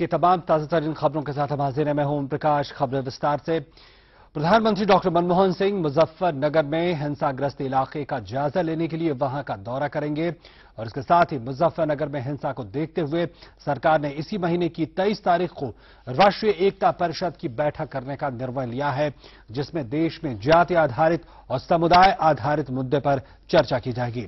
ये तमाम ताज़ा तरीन खबरों के साथ हम हाजिर मैं हूं प्रकाश खबर विस्तार से प्रधानमंत्री डॉक्टर मनमोहन सिंह मुजफ्फरनगर में हिंसाग्रस्त इलाके का जायजा लेने के लिए वहां का दौरा करेंगे और इसके साथ ही मुजफ्फरनगर में हिंसा को देखते हुए सरकार ने इसी महीने की तेईस तारीख को राष्ट्रीय एकता परिषद की बैठक करने का निर्णय लिया है जिसमें देश में जाति आधारित और समुदाय आधारित मुद्दे पर चर्चा की जाएगी